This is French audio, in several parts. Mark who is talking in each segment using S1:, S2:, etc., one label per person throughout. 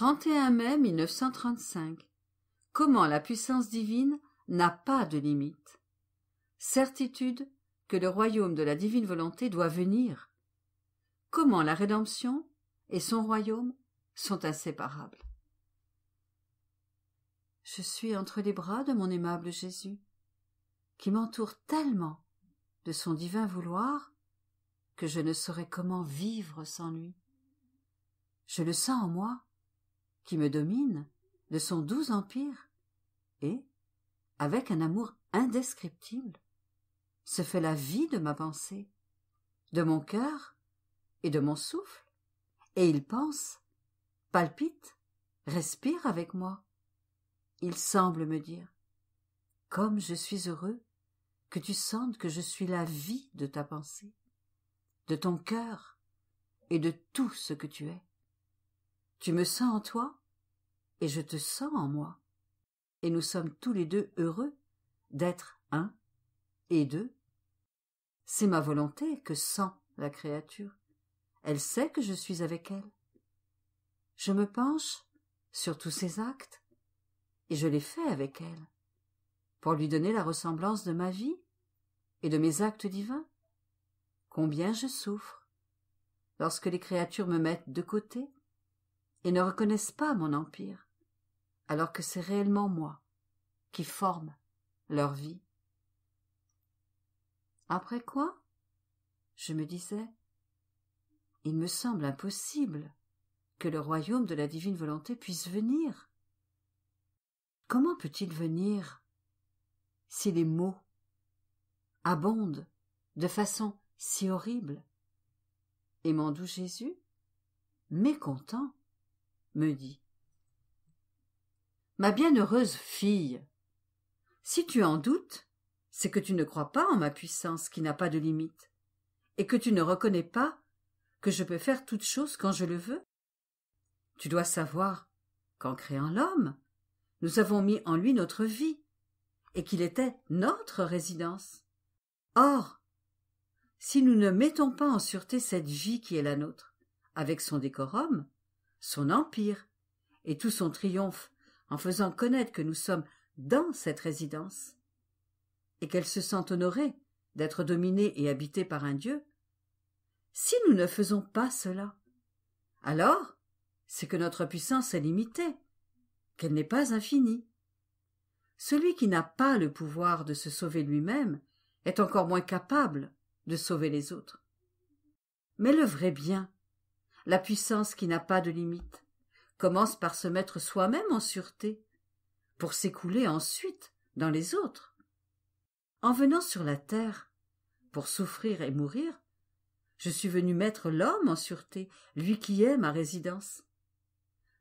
S1: 31 mai 1935. Comment la puissance divine n'a pas de limite. Certitude que le royaume de la divine volonté doit venir. Comment la rédemption et son royaume sont inséparables. Je suis entre les bras de mon aimable Jésus, qui m'entoure tellement de son divin vouloir que je ne saurais comment vivre sans lui. Je le sens en moi, qui me domine, de son doux empire, et, avec un amour indescriptible, se fait la vie de ma pensée, de mon cœur et de mon souffle, et il pense, palpite, respire avec moi. Il semble me dire Comme je suis heureux que tu sentes que je suis la vie de ta pensée, de ton cœur et de tout ce que tu es. Tu me sens en toi et je te sens en moi. Et nous sommes tous les deux heureux d'être un et deux. C'est ma volonté que sent la créature. Elle sait que je suis avec elle. Je me penche sur tous ses actes, et je les fais avec elle, pour lui donner la ressemblance de ma vie et de mes actes divins. Combien je souffre lorsque les créatures me mettent de côté et ne reconnaissent pas mon empire alors que c'est réellement moi qui forme leur vie. Après quoi Je me disais, il me semble impossible que le royaume de la divine volonté puisse venir. Comment peut-il venir si les mots abondent de façon si horrible Et mon doux Jésus, mécontent, me dit ma bienheureuse fille. Si tu en doutes, c'est que tu ne crois pas en ma puissance qui n'a pas de limite, et que tu ne reconnais pas que je peux faire toute chose quand je le veux. Tu dois savoir qu'en créant l'homme, nous avons mis en lui notre vie, et qu'il était notre résidence. Or, si nous ne mettons pas en sûreté cette vie qui est la nôtre, avec son décorum, son empire, et tout son triomphe en faisant connaître que nous sommes dans cette résidence, et qu'elle se sent honorée d'être dominée et habitée par un Dieu, si nous ne faisons pas cela, alors c'est que notre puissance est limitée, qu'elle n'est pas infinie. Celui qui n'a pas le pouvoir de se sauver lui-même est encore moins capable de sauver les autres. Mais le vrai bien, la puissance qui n'a pas de limite, commence par se mettre soi-même en sûreté, pour s'écouler ensuite dans les autres. En venant sur la terre, pour souffrir et mourir, je suis venu mettre l'homme en sûreté, lui qui est ma résidence.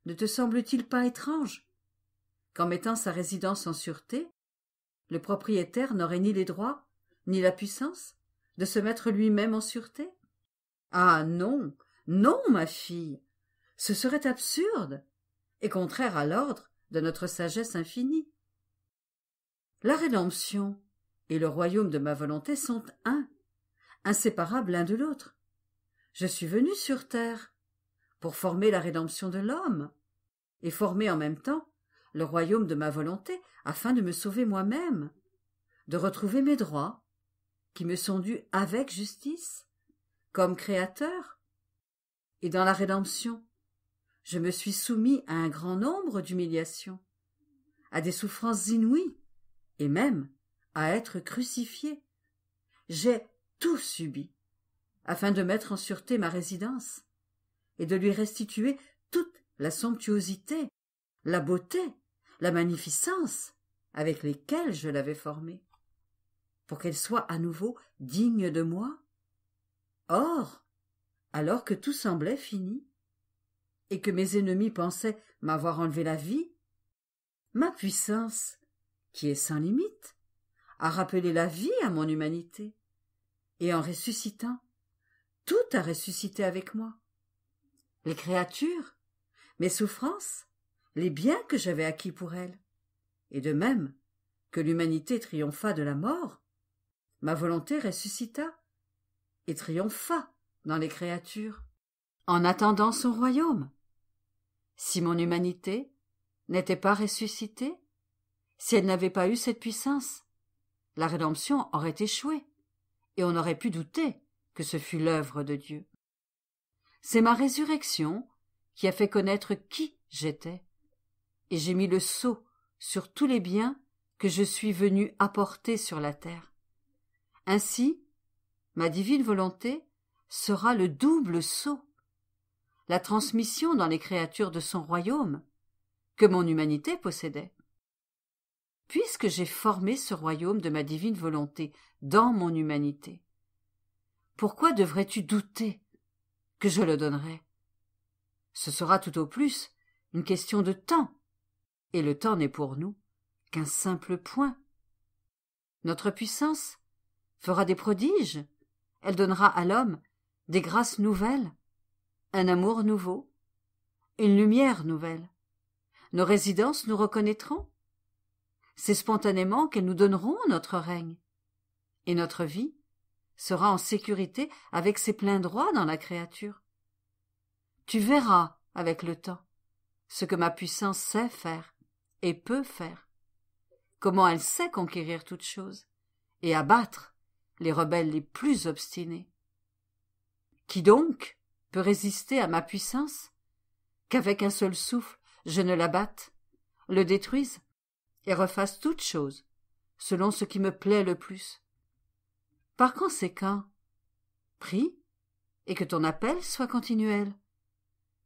S1: Ne te semble-t-il pas étrange qu'en mettant sa résidence en sûreté, le propriétaire n'aurait ni les droits, ni la puissance de se mettre lui-même en sûreté Ah non, non, ma fille ce serait absurde et contraire à l'ordre de notre sagesse infinie. La rédemption et le royaume de ma volonté sont un, inséparables l'un de l'autre. Je suis venu sur terre pour former la rédemption de l'homme et former en même temps le royaume de ma volonté afin de me sauver moi-même, de retrouver mes droits qui me sont dus avec justice, comme créateur, et dans la rédemption, je me suis soumis à un grand nombre d'humiliations, à des souffrances inouïes, et même à être crucifié. J'ai tout subi, afin de mettre en sûreté ma résidence, et de lui restituer toute la somptuosité, la beauté, la magnificence avec lesquelles je l'avais formée, pour qu'elle soit à nouveau digne de moi. Or, alors que tout semblait fini, et que mes ennemis pensaient m'avoir enlevé la vie Ma puissance, qui est sans limite, a rappelé la vie à mon humanité, et en ressuscitant, tout a ressuscité avec moi. Les créatures, mes souffrances, les biens que j'avais acquis pour elles, et de même que l'humanité triompha de la mort, ma volonté ressuscita et triompha dans les créatures, en attendant son royaume. Si mon humanité n'était pas ressuscitée, si elle n'avait pas eu cette puissance, la rédemption aurait échoué, et on aurait pu douter que ce fût l'œuvre de Dieu. C'est ma résurrection qui a fait connaître qui j'étais, et j'ai mis le sceau sur tous les biens que je suis venu apporter sur la terre. Ainsi, ma divine volonté sera le double sceau la transmission dans les créatures de son royaume, que mon humanité possédait. Puisque j'ai formé ce royaume de ma divine volonté dans mon humanité, pourquoi devrais-tu douter que je le donnerai Ce sera tout au plus une question de temps, et le temps n'est pour nous qu'un simple point. Notre puissance fera des prodiges, elle donnera à l'homme des grâces nouvelles, un amour nouveau, une lumière nouvelle. Nos résidences nous reconnaîtront. C'est spontanément qu'elles nous donneront notre règne. Et notre vie sera en sécurité avec ses pleins droits dans la créature. Tu verras, avec le temps, ce que ma puissance sait faire et peut faire, comment elle sait conquérir toutes choses et abattre les rebelles les plus obstinés. Qui donc peut résister à ma puissance Qu'avec un seul souffle, je ne l'abatte, le détruise et refasse toute chose, selon ce qui me plaît le plus. Par conséquent, prie et que ton appel soit continuel,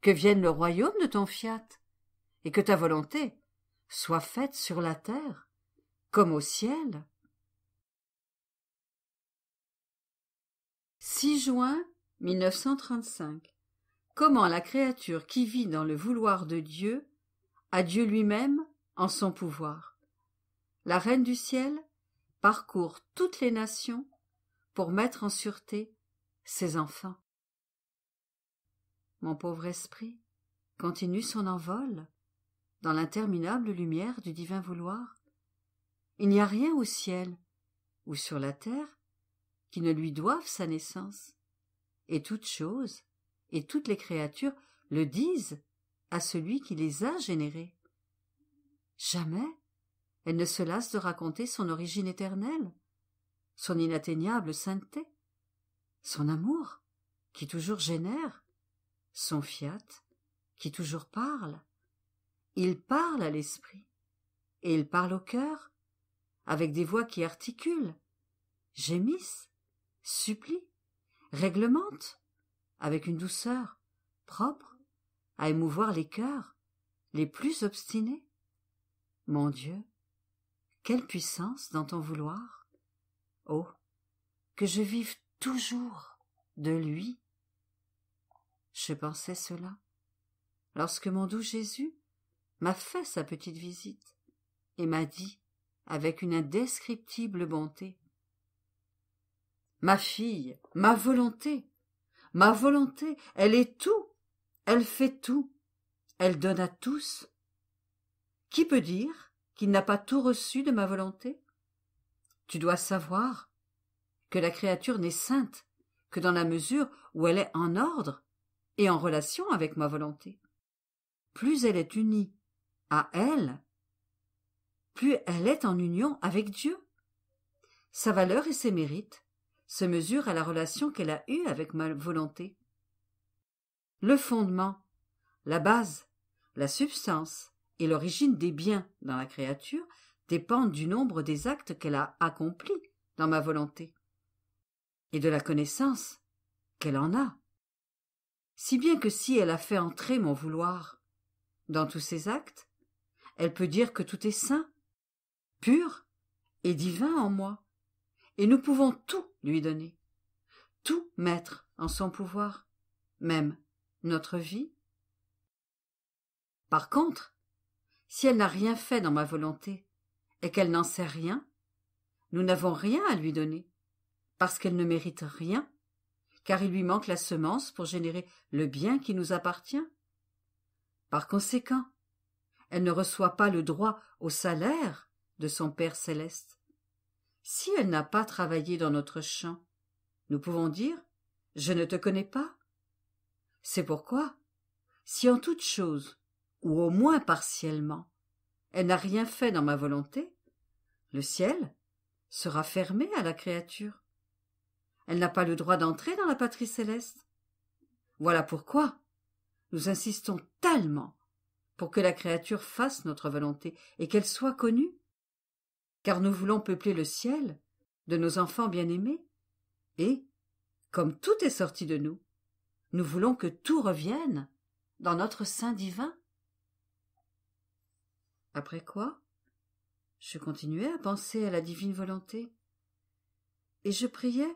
S1: que vienne le royaume de ton fiat, et que ta volonté soit faite sur la terre comme au ciel. 6 juin 1935. Comment la créature qui vit dans le vouloir de Dieu a Dieu lui-même en son pouvoir. La reine du ciel parcourt toutes les nations pour mettre en sûreté ses enfants. Mon pauvre esprit continue son envol dans l'interminable lumière du divin vouloir. Il n'y a rien au ciel ou sur la terre qui ne lui doive sa naissance et toutes choses, et toutes les créatures le disent à celui qui les a générées. Jamais elle ne se lasse de raconter son origine éternelle, son inatteignable sainteté, son amour, qui toujours génère, son fiat, qui toujours parle. Il parle à l'esprit, et il parle au cœur, avec des voix qui articulent, gémissent, supplient, réglemente, avec une douceur propre à émouvoir les cœurs les plus obstinés. Mon Dieu, quelle puissance dans ton vouloir. Oh, que je vive toujours de lui. Je pensais cela lorsque mon doux Jésus m'a fait sa petite visite et m'a dit, avec une indescriptible bonté, Ma fille, ma volonté. Ma volonté, elle est tout. Elle fait tout. Elle donne à tous. Qui peut dire qu'il n'a pas tout reçu de ma volonté Tu dois savoir que la créature n'est sainte que dans la mesure où elle est en ordre et en relation avec ma volonté. Plus elle est unie à elle, plus elle est en union avec Dieu. Sa valeur et ses mérites se mesure à la relation qu'elle a eue avec ma volonté. Le fondement, la base, la substance et l'origine des biens dans la créature dépendent du nombre des actes qu'elle a accomplis dans ma volonté et de la connaissance qu'elle en a. Si bien que si elle a fait entrer mon vouloir dans tous ses actes, elle peut dire que tout est saint, pur et divin en moi, et nous pouvons tout lui donner, tout mettre en son pouvoir, même notre vie. Par contre, si elle n'a rien fait dans ma volonté, et qu'elle n'en sait rien, nous n'avons rien à lui donner, parce qu'elle ne mérite rien, car il lui manque la semence pour générer le bien qui nous appartient. Par conséquent, elle ne reçoit pas le droit au salaire de son Père céleste, si elle n'a pas travaillé dans notre champ, nous pouvons dire Je ne te connais pas. C'est pourquoi, si en toute chose, ou au moins partiellement, elle n'a rien fait dans ma volonté, le ciel sera fermé à la créature. Elle n'a pas le droit d'entrer dans la patrie céleste. Voilà pourquoi nous insistons tellement pour que la créature fasse notre volonté et qu'elle soit connue car nous voulons peupler le ciel de nos enfants bien-aimés. Et, comme tout est sorti de nous, nous voulons que tout revienne dans notre sein divin. Après quoi, je continuais à penser à la divine volonté, et je priais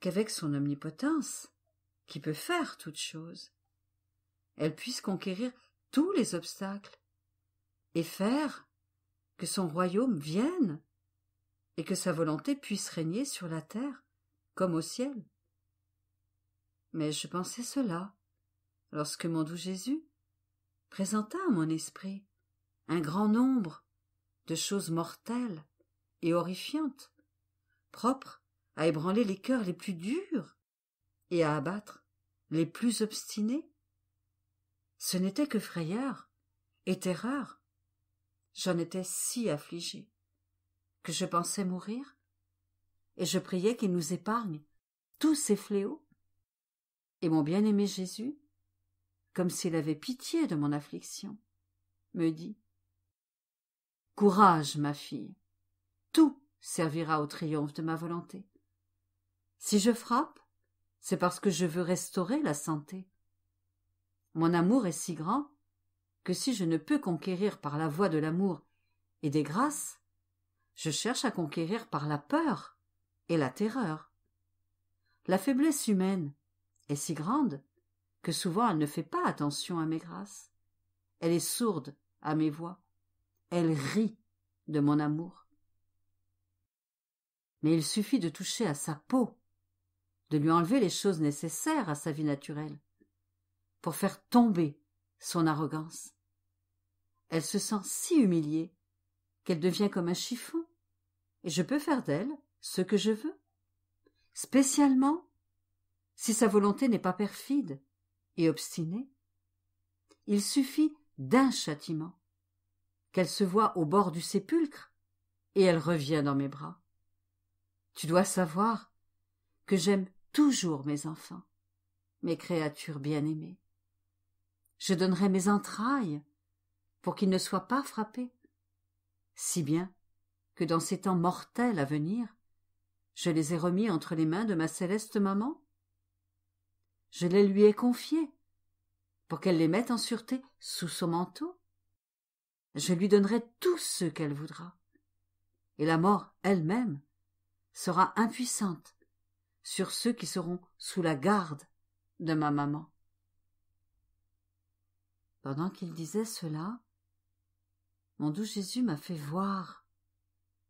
S1: qu'avec son omnipotence, qui peut faire toutes choses, elle puisse conquérir tous les obstacles et faire que son royaume vienne, et que sa volonté puisse régner sur la terre comme au ciel. Mais je pensais cela lorsque mon doux Jésus présenta à mon esprit un grand nombre de choses mortelles et horrifiantes, propres à ébranler les cœurs les plus durs et à abattre les plus obstinés. Ce n'était que frayeur et terreur j'en étais si affligée que je pensais mourir, et je priais qu'il nous épargne tous ces fléaux. Et mon bien-aimé Jésus, comme s'il avait pitié de mon affliction, me dit Courage, ma fille, tout servira au triomphe de ma volonté. Si je frappe, c'est parce que je veux restaurer la santé. Mon amour est si grand que si je ne peux conquérir par la voie de l'amour et des grâces, je cherche à conquérir par la peur et la terreur. La faiblesse humaine est si grande que souvent elle ne fait pas attention à mes grâces. Elle est sourde à mes voix. Elle rit de mon amour. Mais il suffit de toucher à sa peau, de lui enlever les choses nécessaires à sa vie naturelle, pour faire tomber son arrogance. Elle se sent si humiliée qu'elle devient comme un chiffon. Et je peux faire d'elle ce que je veux. Spécialement si sa volonté n'est pas perfide et obstinée. Il suffit d'un châtiment, qu'elle se voit au bord du sépulcre, et elle revient dans mes bras. Tu dois savoir que j'aime toujours mes enfants, mes créatures bien-aimées. Je donnerais mes entrailles pour qu'ils ne soient pas frappés, Si bien que dans ces temps mortels à venir, je les ai remis entre les mains de ma céleste maman. Je les lui ai confiés, pour qu'elle les mette en sûreté sous son manteau. Je lui donnerai tout ce qu'elle voudra. Et la mort elle-même sera impuissante sur ceux qui seront sous la garde de ma maman. Pendant qu'il disait cela, mon doux Jésus m'a fait voir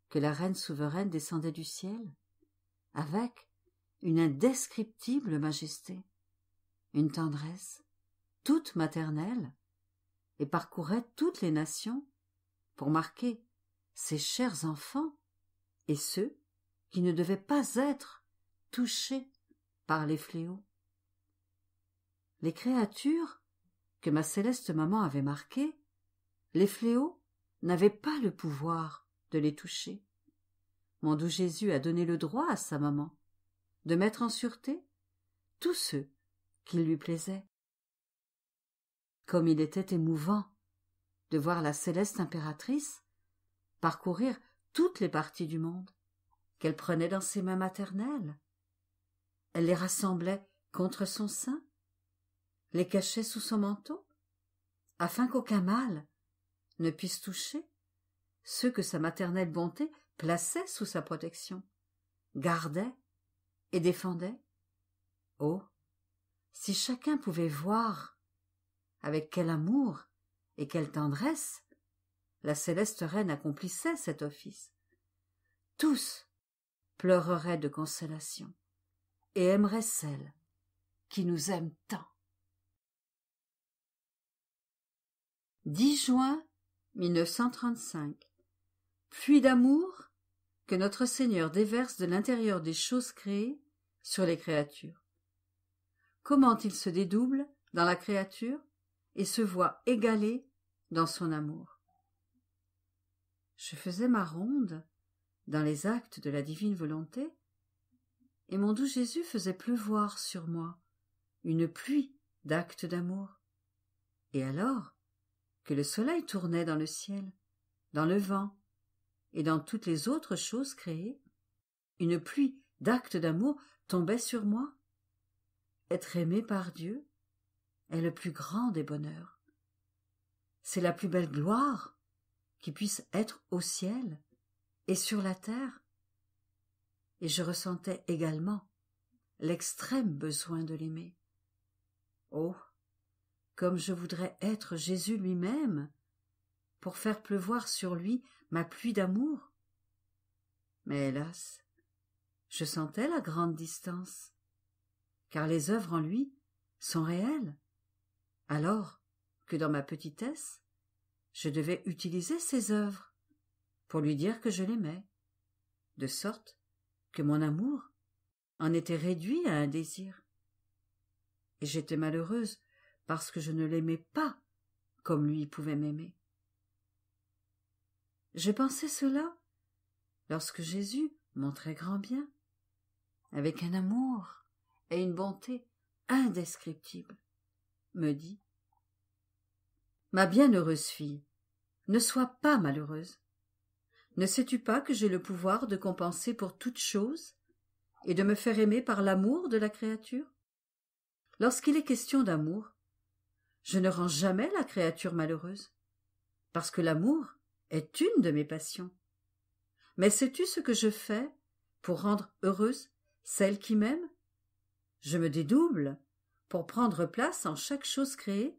S1: que la reine souveraine descendait du ciel, avec une indescriptible majesté, une tendresse, toute maternelle, et parcourait toutes les nations pour marquer ses chers enfants et ceux qui ne devaient pas être touchés par les fléaux. Les créatures que ma céleste maman avait marquées, les fléaux n'avait pas le pouvoir de les toucher. Mon doux Jésus a donné le droit à sa maman de mettre en sûreté tous ceux qui lui plaisaient. Comme il était émouvant de voir la céleste impératrice parcourir toutes les parties du monde qu'elle prenait dans ses mains maternelles. Elle les rassemblait contre son sein, les cachait sous son manteau, afin qu'aucun mal ne puisse toucher ceux que sa maternelle bonté plaçait sous sa protection, gardait et défendait. Oh, si chacun pouvait voir avec quel amour et quelle tendresse la céleste reine accomplissait cet office. Tous pleureraient de consolation et aimeraient celle qui nous aime tant. 10 juin 1935. Pluie d'amour que notre Seigneur déverse de l'intérieur des choses créées sur les créatures. Comment il se dédouble dans la créature et se voit égalé dans son amour. Je faisais ma ronde dans les actes de la divine volonté, et mon doux Jésus faisait pleuvoir sur moi une pluie d'actes d'amour. Et alors, que le soleil tournait dans le ciel, dans le vent, et dans toutes les autres choses créées. Une pluie d'actes d'amour tombait sur moi. Être aimé par Dieu est le plus grand des bonheurs. C'est la plus belle gloire qui puisse être au ciel et sur la terre. Et je ressentais également l'extrême besoin de l'aimer. Oh, comme je voudrais être Jésus lui-même, pour faire pleuvoir sur lui ma pluie d'amour. Mais hélas, je sentais la grande distance, car les œuvres en lui sont réelles, alors que dans ma petitesse, je devais utiliser ses œuvres pour lui dire que je l'aimais, de sorte que mon amour en était réduit à un désir. Et j'étais malheureuse parce que je ne l'aimais pas comme lui pouvait m'aimer. Je pensais cela lorsque Jésus, mon très grand bien, avec un amour et une bonté indescriptibles, me dit Ma bienheureuse fille, ne sois pas malheureuse. Ne sais-tu pas que j'ai le pouvoir de compenser pour toute chose et de me faire aimer par l'amour de la créature Lorsqu'il est question d'amour, je ne rends jamais la créature malheureuse, parce que l'amour est une de mes passions. Mais sais-tu ce que je fais pour rendre heureuse celle qui m'aime Je me dédouble pour prendre place en chaque chose créée,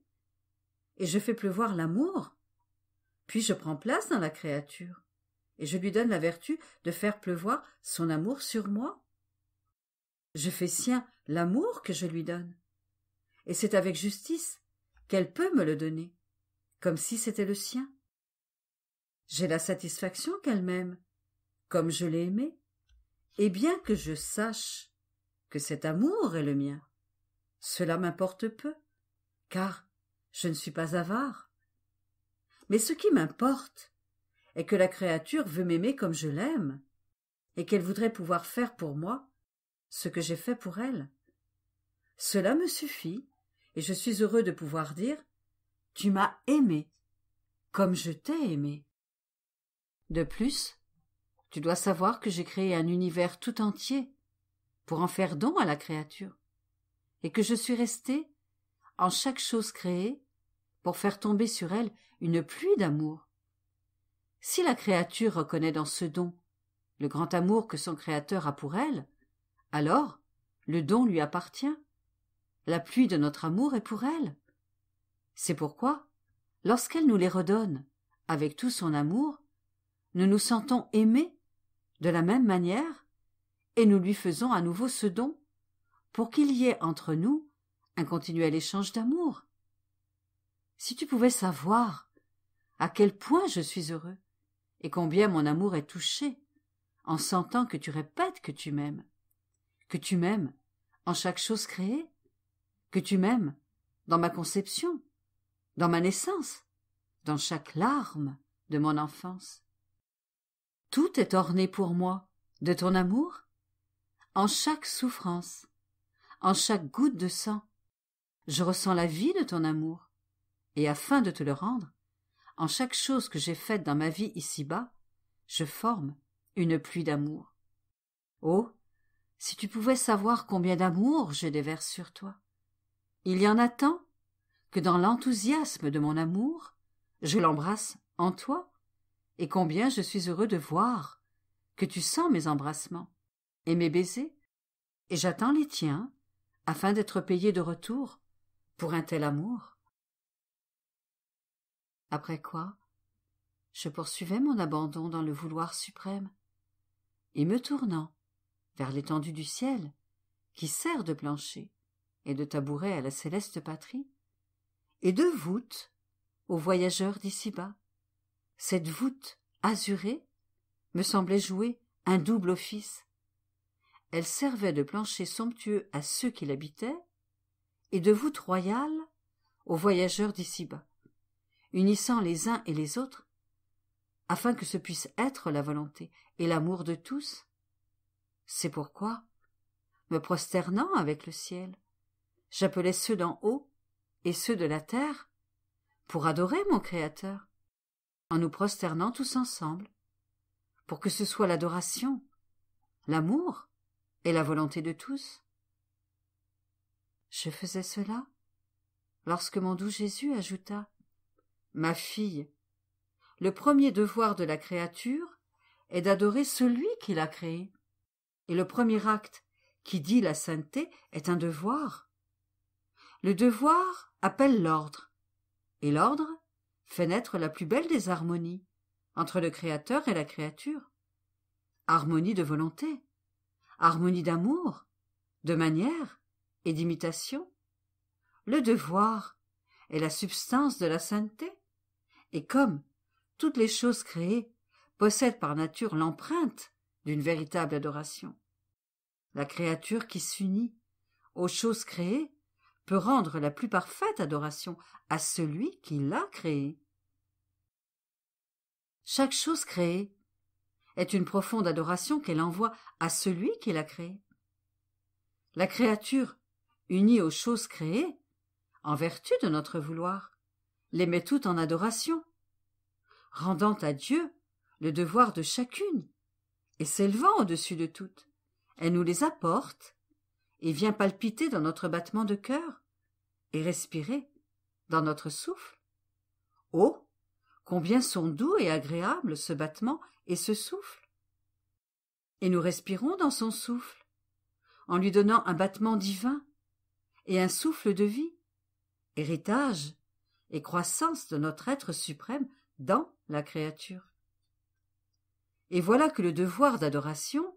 S1: et je fais pleuvoir l'amour. Puis je prends place dans la créature, et je lui donne la vertu de faire pleuvoir son amour sur moi. Je fais sien l'amour que je lui donne, et c'est avec justice qu'elle peut me le donner, comme si c'était le sien. J'ai la satisfaction qu'elle m'aime, comme je l'ai aimé, et bien que je sache que cet amour est le mien, cela m'importe peu, car je ne suis pas avare. Mais ce qui m'importe est que la créature veut m'aimer comme je l'aime, et qu'elle voudrait pouvoir faire pour moi ce que j'ai fait pour elle. Cela me suffit et je suis heureux de pouvoir dire Tu m'as aimé, comme je t'ai aimé. De plus, tu dois savoir que j'ai créé un univers tout entier pour en faire don à la créature, et que je suis resté en chaque chose créée pour faire tomber sur elle une pluie d'amour. Si la créature reconnaît dans ce don le grand amour que son Créateur a pour elle, alors le don lui appartient. La pluie de notre amour est pour elle. C'est pourquoi, lorsqu'elle nous les redonne, avec tout son amour, nous nous sentons aimés de la même manière et nous lui faisons à nouveau ce don pour qu'il y ait entre nous un continuel échange d'amour. Si tu pouvais savoir à quel point je suis heureux et combien mon amour est touché en sentant que tu répètes que tu m'aimes, que tu m'aimes en chaque chose créée, que tu m'aimes, dans ma conception, dans ma naissance, dans chaque larme de mon enfance. Tout est orné pour moi de ton amour, en chaque souffrance, en chaque goutte de sang. Je ressens la vie de ton amour, et afin de te le rendre, en chaque chose que j'ai faite dans ma vie ici-bas, je forme une pluie d'amour. Oh, si tu pouvais savoir combien d'amour j'ai déverse sur toi. Il y en a tant que dans l'enthousiasme de mon amour, je l'embrasse en toi, et combien je suis heureux de voir que tu sens mes embrassements et mes baisers, et j'attends les tiens afin d'être payé de retour pour un tel amour. Après quoi, je poursuivais mon abandon dans le vouloir suprême, et me tournant vers l'étendue du ciel qui sert de plancher, et de tabouret à la céleste patrie, et de voûte aux voyageurs d'ici bas. Cette voûte azurée me semblait jouer un double office. Elle servait de plancher somptueux à ceux qui l'habitaient, et de voûte royale aux voyageurs d'ici bas, unissant les uns et les autres, afin que ce puisse être la volonté et l'amour de tous. C'est pourquoi, me prosternant avec le ciel, j'appelais ceux d'en haut et ceux de la terre pour adorer mon Créateur, en nous prosternant tous ensemble, pour que ce soit l'adoration, l'amour et la volonté de tous. Je faisais cela lorsque mon doux Jésus ajouta Ma fille, le premier devoir de la créature est d'adorer celui qui l'a créée, et le premier acte qui dit la sainteté est un devoir le devoir appelle l'ordre, et l'ordre fait naître la plus belle des harmonies entre le Créateur et la créature. Harmonie de volonté, harmonie d'amour, de manière et d'imitation. Le devoir est la substance de la sainteté, et comme toutes les choses créées possèdent par nature l'empreinte d'une véritable adoration, la créature qui s'unit aux choses créées peut rendre la plus parfaite adoration à celui qui l'a créée. Chaque chose créée est une profonde adoration qu'elle envoie à celui qui l'a créée. La créature, unie aux choses créées, en vertu de notre vouloir, les met toutes en adoration, rendant à Dieu le devoir de chacune, et s'élevant au-dessus de toutes, elle nous les apporte et vient palpiter dans notre battement de cœur et respirer dans notre souffle. Oh Combien sont doux et agréables ce battement et ce souffle Et nous respirons dans son souffle, en lui donnant un battement divin et un souffle de vie, héritage et croissance de notre être suprême dans la créature. Et voilà que le devoir d'adoration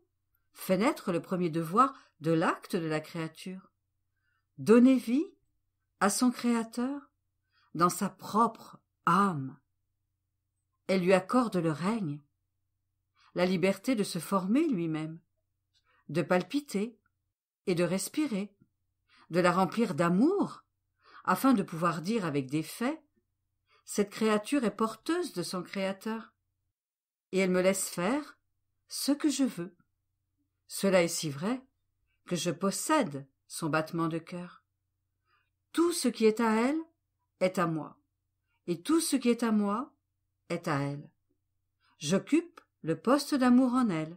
S1: fait naître le premier devoir de l'acte de la créature. Donner vie à son Créateur dans sa propre âme. Elle lui accorde le règne, la liberté de se former lui-même, de palpiter et de respirer, de la remplir d'amour, afin de pouvoir dire avec des faits Cette créature est porteuse de son Créateur, et elle me laisse faire ce que je veux. Cela est si vrai que je possède son battement de cœur. Tout ce qui est à elle est à moi, et tout ce qui est à moi est à elle. J'occupe le poste d'amour en elle,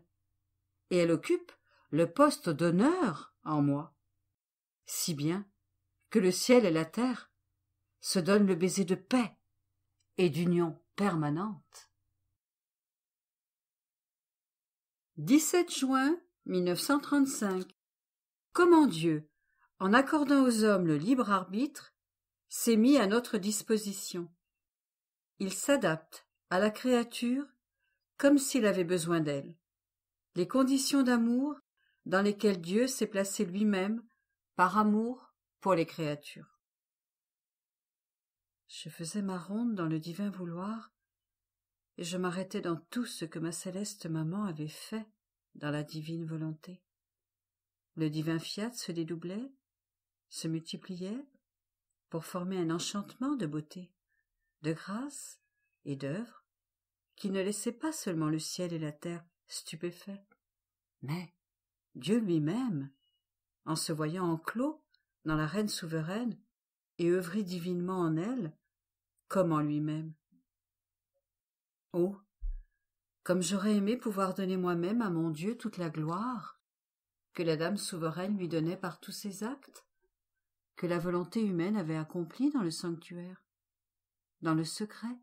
S1: et elle occupe le poste d'honneur en moi. Si bien que le ciel et la terre se donnent le baiser de paix et d'union permanente. juin 1935. Comment Dieu, en accordant aux hommes le libre arbitre, s'est mis à notre disposition. Il s'adapte à la créature comme s'il avait besoin d'elle. Les conditions d'amour dans lesquelles Dieu s'est placé lui-même par amour pour les créatures. Je faisais ma ronde dans le divin vouloir et je m'arrêtais dans tout ce que ma céleste maman avait fait dans la divine volonté. Le divin fiat se dédoublait, se multipliait, pour former un enchantement de beauté, de grâce et d'œuvre, qui ne laissait pas seulement le ciel et la terre stupéfaits, mais Dieu lui-même, en se voyant enclos dans la reine souveraine et œuvrit divinement en elle, comme en lui-même. Oh, comme j'aurais aimé pouvoir donner moi-même à mon Dieu toute la gloire que la dame souveraine lui donnait par tous ses actes, que la volonté humaine avait accomplie dans le sanctuaire, dans le secret,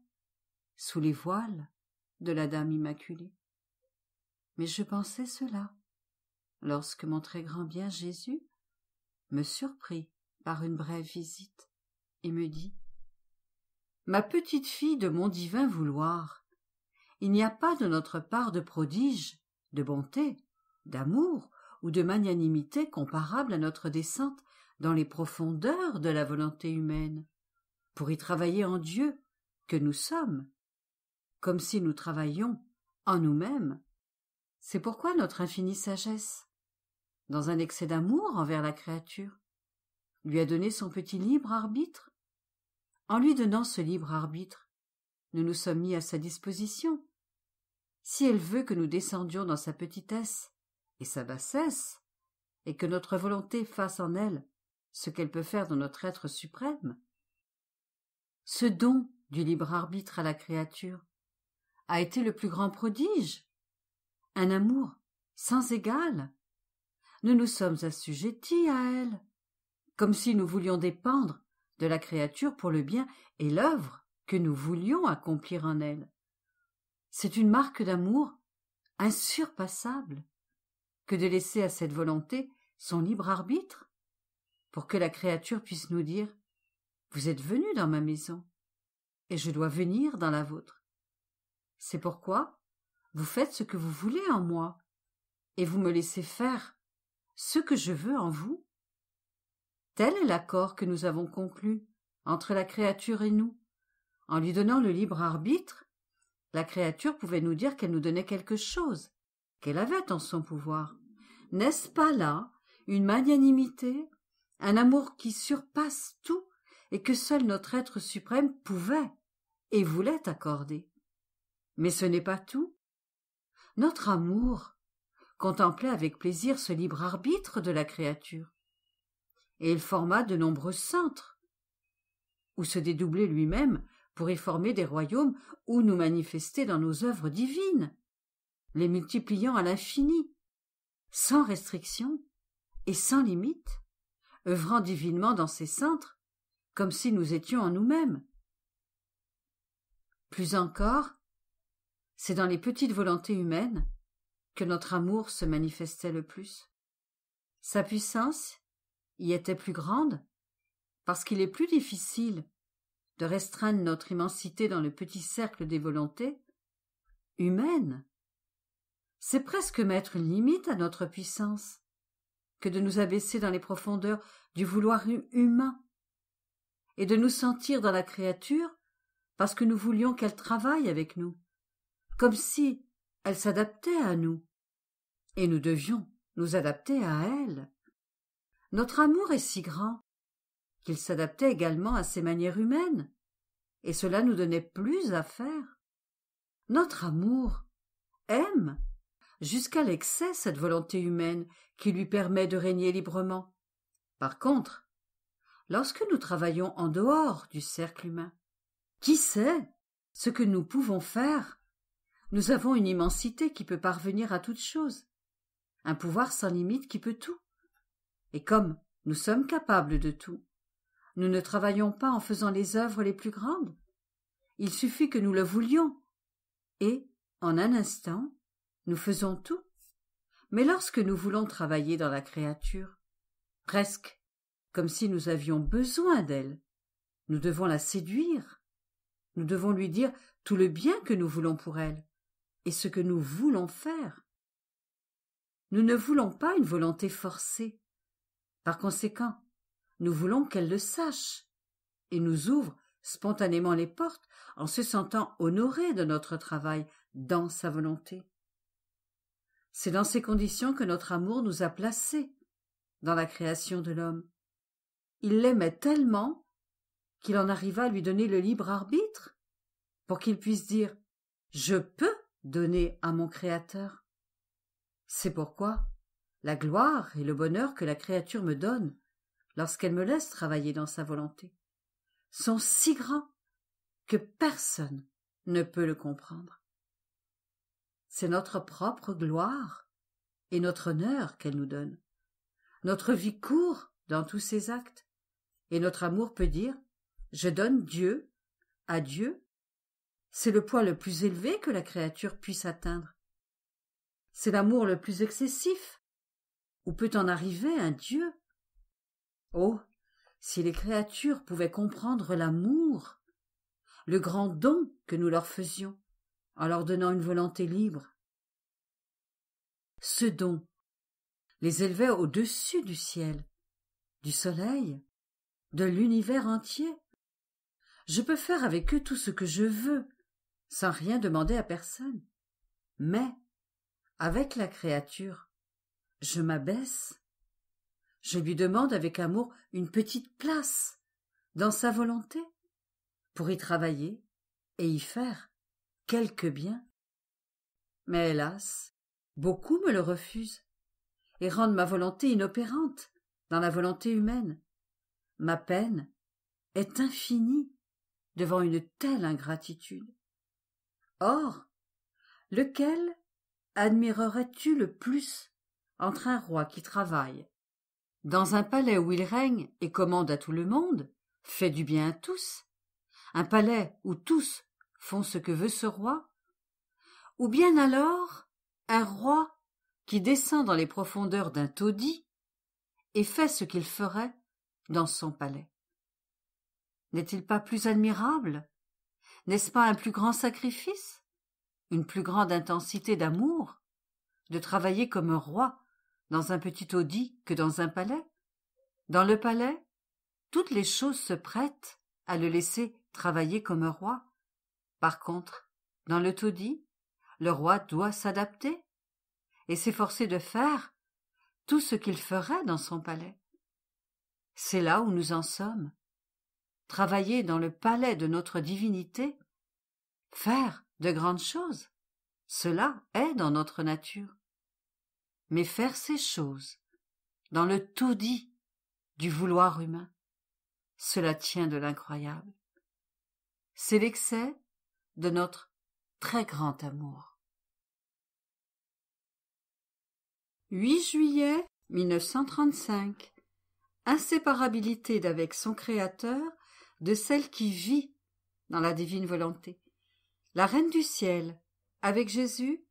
S1: sous les voiles de la dame immaculée. Mais je pensais cela, lorsque mon très grand bien Jésus me surprit par une brève visite et me dit Ma petite fille de mon divin vouloir, il n'y a pas de notre part de prodige, de bonté, d'amour ou de magnanimité comparable à notre descente dans les profondeurs de la volonté humaine, pour y travailler en Dieu que nous sommes, comme si nous travaillions en nous-mêmes. C'est pourquoi notre infinie sagesse, dans un excès d'amour envers la créature, lui a donné son petit libre arbitre. En lui donnant ce libre arbitre, nous nous sommes mis à sa disposition si elle veut que nous descendions dans sa petitesse et sa bassesse, et que notre volonté fasse en elle ce qu'elle peut faire dans notre être suprême. Ce don du libre arbitre à la créature a été le plus grand prodige. Un amour sans égal. Nous nous sommes assujettis à elle, comme si nous voulions dépendre de la créature pour le bien et l'œuvre que nous voulions accomplir en elle. C'est une marque d'amour insurpassable que de laisser à cette volonté son libre arbitre pour que la créature puisse nous dire Vous êtes venu dans ma maison et je dois venir dans la vôtre. C'est pourquoi vous faites ce que vous voulez en moi et vous me laissez faire ce que je veux en vous. Tel est l'accord que nous avons conclu entre la créature et nous, en lui donnant le libre arbitre la créature pouvait nous dire qu'elle nous donnait quelque chose, qu'elle avait en son pouvoir. N'est-ce pas là une magnanimité, un amour qui surpasse tout et que seul notre être suprême pouvait et voulait accorder Mais ce n'est pas tout. Notre amour contemplait avec plaisir ce libre arbitre de la créature, et il forma de nombreux centres où se dédoublait lui-même pour y former des royaumes ou nous manifester dans nos œuvres divines, les multipliant à l'infini, sans restriction et sans limite, œuvrant divinement dans ces centres, comme si nous étions en nous-mêmes. Plus encore, c'est dans les petites volontés humaines que notre amour se manifestait le plus. Sa puissance y était plus grande, parce qu'il est plus difficile de restreindre notre immensité dans le petit cercle des volontés humaines. C'est presque mettre une limite à notre puissance que de nous abaisser dans les profondeurs du vouloir humain et de nous sentir dans la créature parce que nous voulions qu'elle travaille avec nous, comme si elle s'adaptait à nous, et nous devions nous adapter à elle. Notre amour est si grand qu'il s'adaptait également à ses manières humaines, et cela nous donnait plus à faire. Notre amour aime jusqu'à l'excès cette volonté humaine qui lui permet de régner librement. Par contre, lorsque nous travaillons en dehors du cercle humain, qui sait ce que nous pouvons faire Nous avons une immensité qui peut parvenir à toute chose, un pouvoir sans limite qui peut tout. Et comme nous sommes capables de tout, nous ne travaillons pas en faisant les œuvres les plus grandes. Il suffit que nous le voulions. Et, en un instant, nous faisons tout. Mais lorsque nous voulons travailler dans la créature, presque comme si nous avions besoin d'elle, nous devons la séduire. Nous devons lui dire tout le bien que nous voulons pour elle et ce que nous voulons faire. Nous ne voulons pas une volonté forcée. Par conséquent, nous voulons qu'elle le sache, et nous ouvre spontanément les portes en se sentant honorée de notre travail dans sa volonté. C'est dans ces conditions que notre amour nous a placés dans la création de l'homme. Il l'aimait tellement qu'il en arriva à lui donner le libre arbitre pour qu'il puisse dire Je peux donner à mon Créateur. C'est pourquoi la gloire et le bonheur que la créature me donne lorsqu'elle me laisse travailler dans sa volonté, sont si grands que personne ne peut le comprendre. C'est notre propre gloire et notre honneur qu'elle nous donne. Notre vie court dans tous ses actes, et notre amour peut dire Je donne Dieu à Dieu. C'est le poids le plus élevé que la créature puisse atteindre. C'est l'amour le plus excessif où peut en arriver un Dieu Oh. Si les créatures pouvaient comprendre l'amour, le grand don que nous leur faisions, en leur donnant une volonté libre. Ce don les élevait au-dessus du ciel, du soleil, de l'univers entier. Je peux faire avec eux tout ce que je veux, sans rien demander à personne. Mais, avec la créature, je m'abaisse, je lui demande avec amour une petite place, dans sa volonté, pour y travailler et y faire quelque bien. Mais hélas, beaucoup me le refusent, et rendent ma volonté inopérante dans la volonté humaine. Ma peine est infinie devant une telle ingratitude. Or, lequel admirerais tu le plus entre un roi qui travaille dans un palais où il règne et commande à tout le monde, fait du bien à tous, un palais où tous font ce que veut ce roi, ou bien alors un roi qui descend dans les profondeurs d'un taudis et fait ce qu'il ferait dans son palais. N'est-il pas plus admirable N'est-ce pas un plus grand sacrifice Une plus grande intensité d'amour De travailler comme un roi dans un petit taudis que dans un palais Dans le palais, toutes les choses se prêtent à le laisser travailler comme un roi. Par contre, dans le taudis, le roi doit s'adapter et s'efforcer de faire tout ce qu'il ferait dans son palais. C'est là où nous en sommes. Travailler dans le palais de notre divinité, faire de grandes choses, cela est dans notre nature mais faire ces choses, dans le tout dit du vouloir humain, cela tient de l'incroyable. C'est l'excès de notre très grand amour. 8 juillet 1935 Inséparabilité d'avec son Créateur de celle qui vit dans la divine volonté. La Reine du ciel, avec Jésus,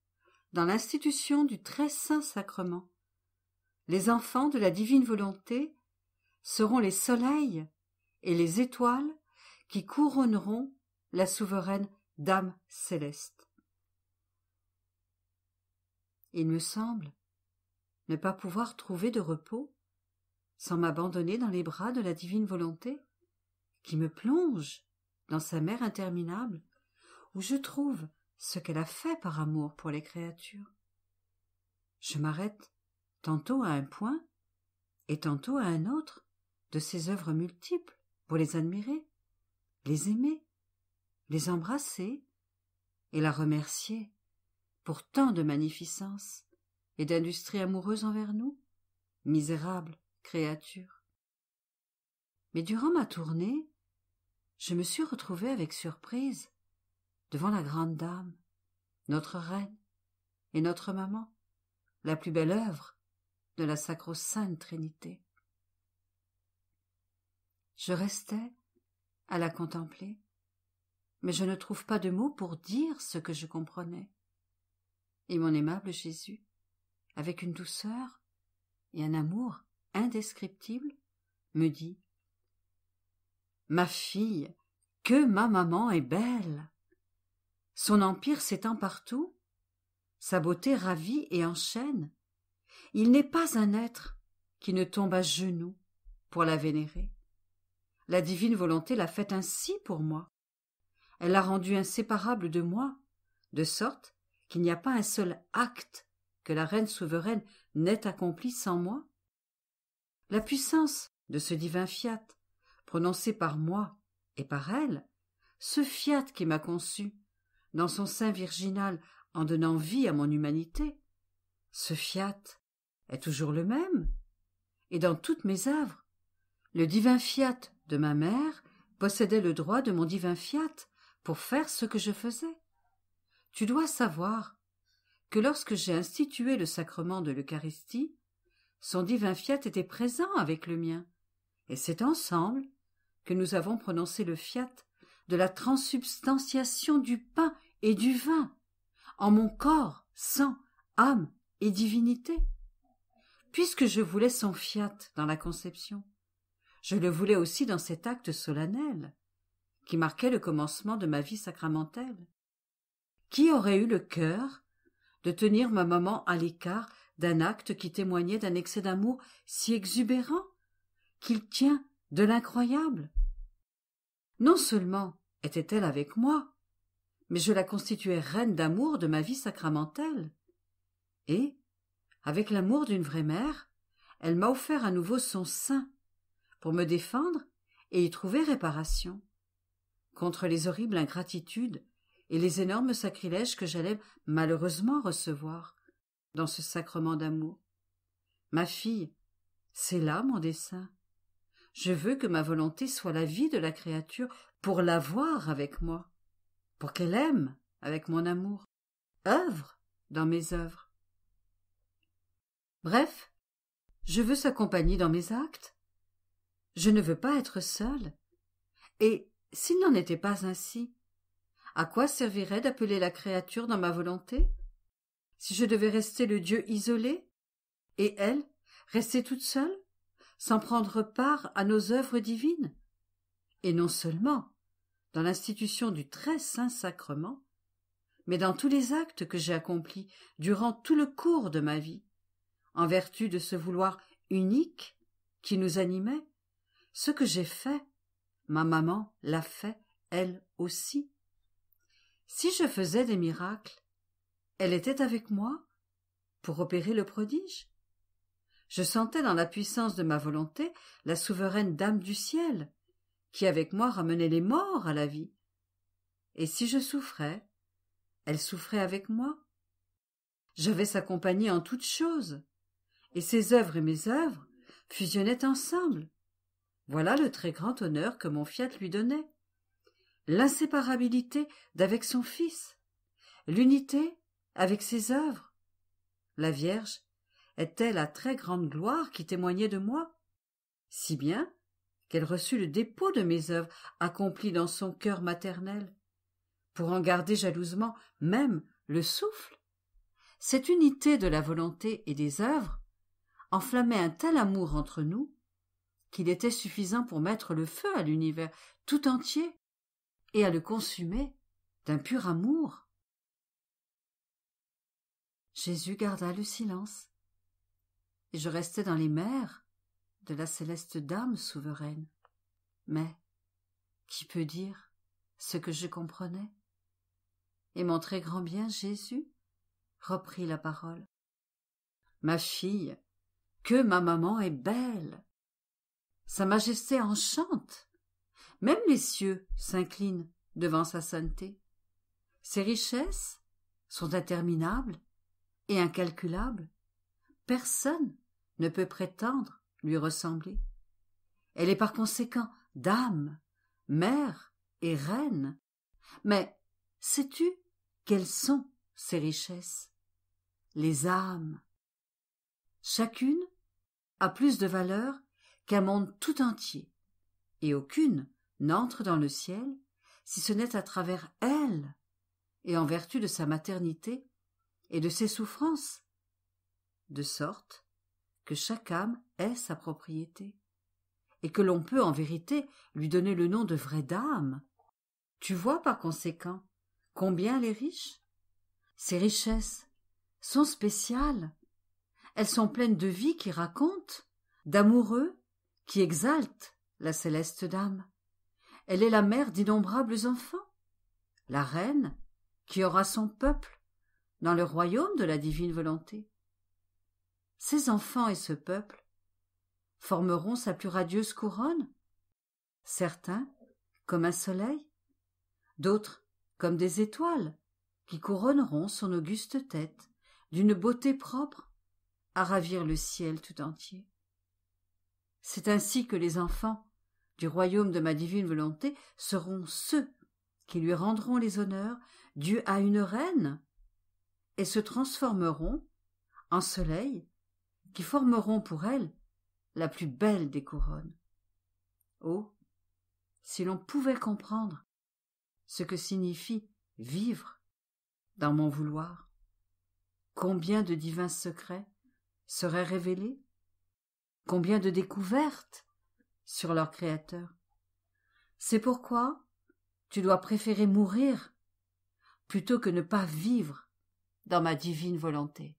S1: dans l'institution du très saint sacrement. Les enfants de la divine volonté seront les soleils et les étoiles qui couronneront la souveraine Dame céleste. Il me semble ne pas pouvoir trouver de repos sans m'abandonner dans les bras de la divine volonté qui me plonge dans sa mer interminable où je trouve ce qu'elle a fait par amour pour les créatures. Je m'arrête tantôt à un point et tantôt à un autre de ses œuvres multiples pour les admirer, les aimer, les embrasser et la remercier pour tant de magnificence et d'industrie amoureuse envers nous, misérables créatures. Mais durant ma tournée, je me suis retrouvée avec surprise devant la grande dame, notre reine et notre maman, la plus belle œuvre de la sacro-sainte Trinité. Je restais à la contempler, mais je ne trouve pas de mots pour dire ce que je comprenais. Et mon aimable Jésus, avec une douceur et un amour indescriptibles, me dit Ma fille, que ma maman est belle son empire s'étend partout. Sa beauté ravit et enchaîne. Il n'est pas un être qui ne tombe à genoux pour la vénérer. La divine volonté l'a faite ainsi pour moi. Elle l'a rendue inséparable de moi, de sorte qu'il n'y a pas un seul acte que la reine souveraine n'ait accompli sans moi. La puissance de ce divin fiat, prononcé par moi et par elle, ce fiat qui m'a conçu, dans son sein virginal en donnant vie à mon humanité, ce fiat est toujours le même. Et dans toutes mes œuvres, le divin fiat de ma mère possédait le droit de mon divin fiat pour faire ce que je faisais. Tu dois savoir que lorsque j'ai institué le sacrement de l'Eucharistie, son divin fiat était présent avec le mien, et c'est ensemble que nous avons prononcé le fiat de la transubstantiation du pain et du vin, en mon corps, sang, âme et divinité. Puisque je voulais son fiat dans la conception, je le voulais aussi dans cet acte solennel qui marquait le commencement de ma vie sacramentelle. Qui aurait eu le cœur de tenir ma maman à l'écart d'un acte qui témoignait d'un excès d'amour si exubérant qu'il tient de l'incroyable. Non seulement était-elle avec moi Mais je la constituais reine d'amour de ma vie sacramentelle. Et, avec l'amour d'une vraie mère, elle m'a offert à nouveau son sein, pour me défendre et y trouver réparation. Contre les horribles ingratitudes et les énormes sacrilèges que j'allais malheureusement recevoir dans ce sacrement d'amour. Ma fille, c'est là mon dessein. Je veux que ma volonté soit la vie de la créature pour l'avoir avec moi, pour qu'elle aime avec mon amour, œuvre dans mes œuvres. Bref, je veux s'accompagner dans mes actes. Je ne veux pas être seule. Et s'il n'en était pas ainsi, à quoi servirait d'appeler la créature dans ma volonté Si je devais rester le Dieu isolé et elle rester toute seule sans prendre part à nos œuvres divines Et non seulement dans l'institution du très saint sacrement, mais dans tous les actes que j'ai accomplis durant tout le cours de ma vie, en vertu de ce vouloir unique qui nous animait, ce que j'ai fait, ma maman l'a fait elle aussi. Si je faisais des miracles, elle était avec moi pour opérer le prodige. Je sentais dans la puissance de ma volonté la souveraine dame du ciel, qui avec moi ramenait les morts à la vie. Et si je souffrais, elle souffrait avec moi. J'avais sa compagnie en toutes choses, et ses œuvres et mes œuvres fusionnaient ensemble. Voilà le très grand honneur que mon fiat lui donnait. L'inséparabilité d'avec son fils, l'unité avec ses œuvres. La Vierge était la très grande gloire qui témoignait de moi si bien qu'elle reçut le dépôt de mes œuvres accomplies dans son cœur maternel pour en garder jalousement même le souffle cette unité de la volonté et des œuvres enflammait un tel amour entre nous qu'il était suffisant pour mettre le feu à l'univers tout entier et à le consumer d'un pur amour. Jésus garda le silence et je restais dans les mers de la céleste dame souveraine. Mais qui peut dire ce que je comprenais Et mon très grand bien Jésus reprit la parole. Ma fille, que ma maman est belle Sa Majesté enchante Même les cieux s'inclinent devant sa sainteté. Ses richesses sont interminables et incalculables personne ne peut prétendre lui ressembler. Elle est par conséquent dame, mère et reine. Mais sais-tu quelles sont ses richesses Les âmes. Chacune a plus de valeur qu'un monde tout entier, et aucune n'entre dans le ciel si ce n'est à travers elle, et en vertu de sa maternité et de ses souffrances de sorte que chaque âme est sa propriété, et que l'on peut en vérité lui donner le nom de vraie dame. Tu vois par conséquent combien les riches Ces richesses sont spéciales. Elles sont pleines de vie qui raconte, d'amoureux qui exaltent la céleste dame. Elle est la mère d'innombrables enfants, la reine qui aura son peuple dans le royaume de la divine volonté ces enfants et ce peuple formeront sa plus radieuse couronne Certains, comme un soleil, d'autres, comme des étoiles, qui couronneront son auguste tête d'une beauté propre à ravir le ciel tout entier. C'est ainsi que les enfants du royaume de ma divine volonté seront ceux qui lui rendront les honneurs dus à une reine et se transformeront en soleil qui formeront pour elle la plus belle des couronnes. Oh, si l'on pouvait comprendre ce que signifie vivre dans mon vouloir, combien de divins secrets seraient révélés, combien de découvertes sur leur Créateur. C'est pourquoi tu dois préférer mourir plutôt que ne pas vivre dans ma divine volonté.